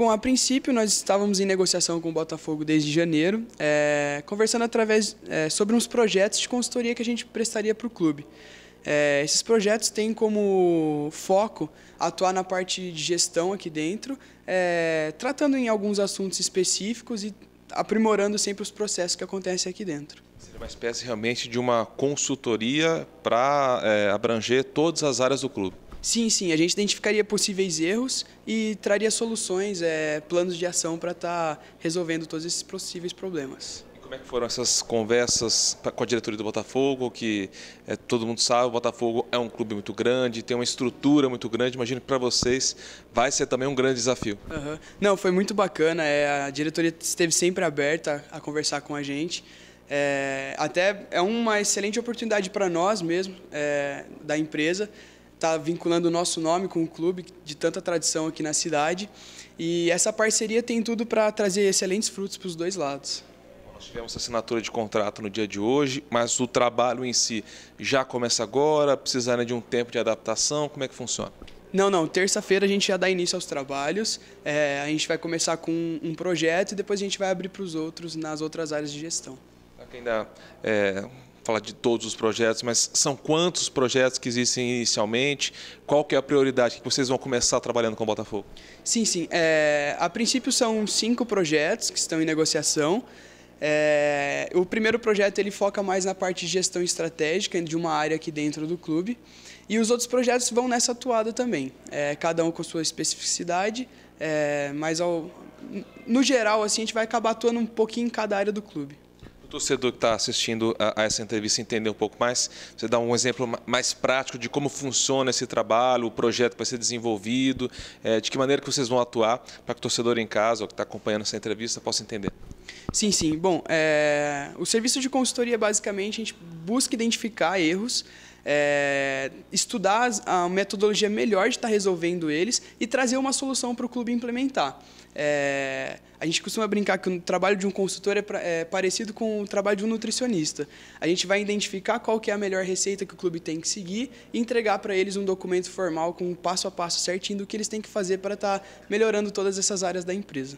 Bom, a princípio nós estávamos em negociação com o Botafogo desde janeiro, é, conversando através é, sobre uns projetos de consultoria que a gente prestaria para o clube. É, esses projetos têm como foco atuar na parte de gestão aqui dentro, é, tratando em alguns assuntos específicos e aprimorando sempre os processos que acontecem aqui dentro. Seria uma espécie realmente de uma consultoria para é, abranger todas as áreas do clube. Sim, sim. A gente identificaria possíveis erros e traria soluções, é, planos de ação para estar tá resolvendo todos esses possíveis problemas. E como é que foram essas conversas com a diretoria do Botafogo, que é, todo mundo sabe, o Botafogo é um clube muito grande, tem uma estrutura muito grande, imagino que para vocês vai ser também um grande desafio. Uhum. Não, foi muito bacana, é, a diretoria esteve sempre aberta a conversar com a gente, até é uma excelente oportunidade para nós mesmo, da empresa, está vinculando o nosso nome com o clube de tanta tradição aqui na cidade. E essa parceria tem tudo para trazer excelentes frutos para os dois lados. Nós tivemos assinatura de contrato no dia de hoje, mas o trabalho em si já começa agora, Precisaram de um tempo de adaptação, como é que funciona? Não, não. Terça-feira a gente já dá início aos trabalhos. É, a gente vai começar com um, um projeto e depois a gente vai abrir para os outros nas outras áreas de gestão. Ainda é, falar de todos os projetos, mas são quantos projetos que existem inicialmente? Qual que é a prioridade que vocês vão começar trabalhando com o Botafogo? Sim, sim. É, a princípio são cinco projetos que estão em negociação. É, o primeiro projeto ele foca mais na parte de gestão estratégica de uma área aqui dentro do clube. E os outros projetos vão nessa atuada também, é, cada um com sua especificidade, é, mas ao, no geral assim, a gente vai acabar atuando um pouquinho em cada área do clube o torcedor que está assistindo a, a, essa entrevista entender um pouco mais, você dá um exemplo mais prático de como funciona esse trabalho, o projeto que vai ser desenvolvido, é, de que maneira que vocês vão atuar para que o torcedor em casa, ou que está acompanhando essa entrevista, possa entender. Sim, sim. Bom, é, o serviço de consultoria, basicamente, a gente busca identificar erros, é, estudar a metodologia melhor de estar tá resolvendo eles e trazer uma solução para o clube implementar. É, a gente costuma brincar que o trabalho de um consultor é, é, parecido com o trabalho de um nutricionista. A gente vai identificar qual que é a melhor receita que o clube tem que seguir e entregar para eles um documento formal com um passo a passo certinho do que eles têm que fazer para estar tá melhorando todas essas áreas da empresa.